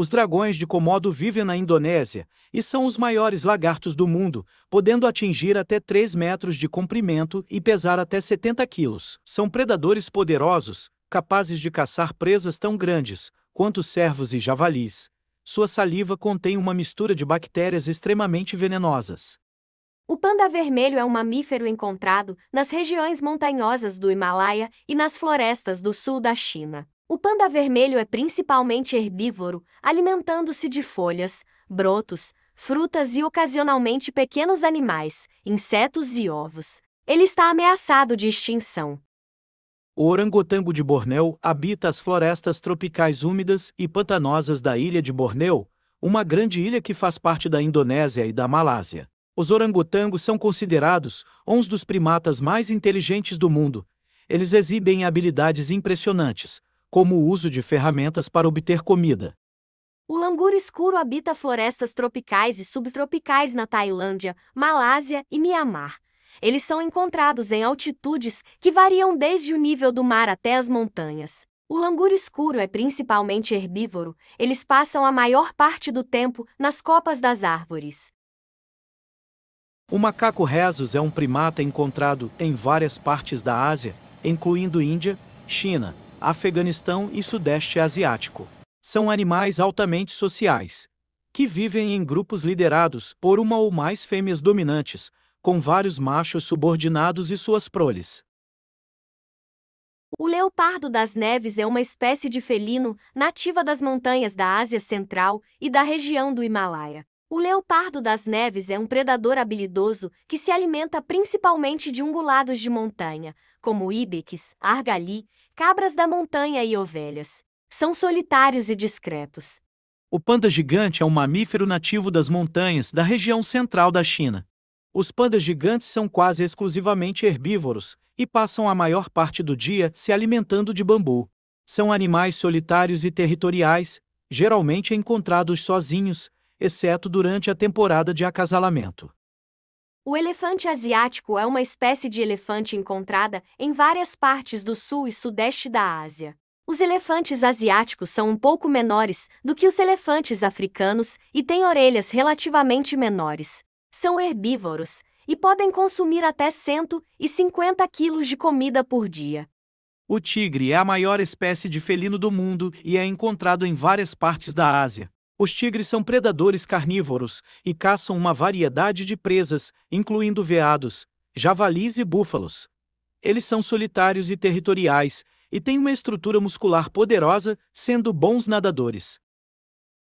Os dragões de Komodo vivem na Indonésia e são os maiores lagartos do mundo, podendo atingir até 3 metros de comprimento e pesar até 70 quilos. São predadores poderosos, capazes de caçar presas tão grandes quanto cervos e javalis. Sua saliva contém uma mistura de bactérias extremamente venenosas. O panda vermelho é um mamífero encontrado nas regiões montanhosas do Himalaia e nas florestas do sul da China. O panda vermelho é principalmente herbívoro, alimentando-se de folhas, brotos, frutas e ocasionalmente pequenos animais, insetos e ovos. Ele está ameaçado de extinção. O orangotango de Bornéu habita as florestas tropicais úmidas e pantanosas da ilha de Bornéu, uma grande ilha que faz parte da Indonésia e da Malásia. Os orangotangos são considerados uns dos primatas mais inteligentes do mundo. Eles exibem habilidades impressionantes, como o uso de ferramentas para obter comida. O langur escuro habita florestas tropicais e subtropicais na Tailândia, Malásia e Mianmar. Eles são encontrados em altitudes que variam desde o nível do mar até as montanhas. O langur escuro é principalmente herbívoro, eles passam a maior parte do tempo nas copas das árvores. O macaco rhesus é um primata encontrado em várias partes da Ásia, incluindo Índia, China, Afeganistão e Sudeste Asiático. São animais altamente sociais, que vivem em grupos liderados por uma ou mais fêmeas dominantes, com vários machos subordinados e suas proles. O leopardo das neves é uma espécie de felino nativa das montanhas da Ásia Central e da região do Himalaia. O leopardo das neves é um predador habilidoso que se alimenta principalmente de ungulados de montanha, como ibex, argali, cabras da montanha e ovelhas. São solitários e discretos. O panda gigante é um mamífero nativo das montanhas da região central da China. Os pandas gigantes são quase exclusivamente herbívoros e passam a maior parte do dia se alimentando de bambu. São animais solitários e territoriais, geralmente encontrados sozinhos, exceto durante a temporada de acasalamento. O elefante asiático é uma espécie de elefante encontrada em várias partes do sul e sudeste da Ásia. Os elefantes asiáticos são um pouco menores do que os elefantes africanos e têm orelhas relativamente menores. São herbívoros e podem consumir até 150 quilos de comida por dia. O tigre é a maior espécie de felino do mundo e é encontrado em várias partes da Ásia. Os tigres são predadores carnívoros e caçam uma variedade de presas, incluindo veados, javalis e búfalos. Eles são solitários e territoriais, e têm uma estrutura muscular poderosa, sendo bons nadadores.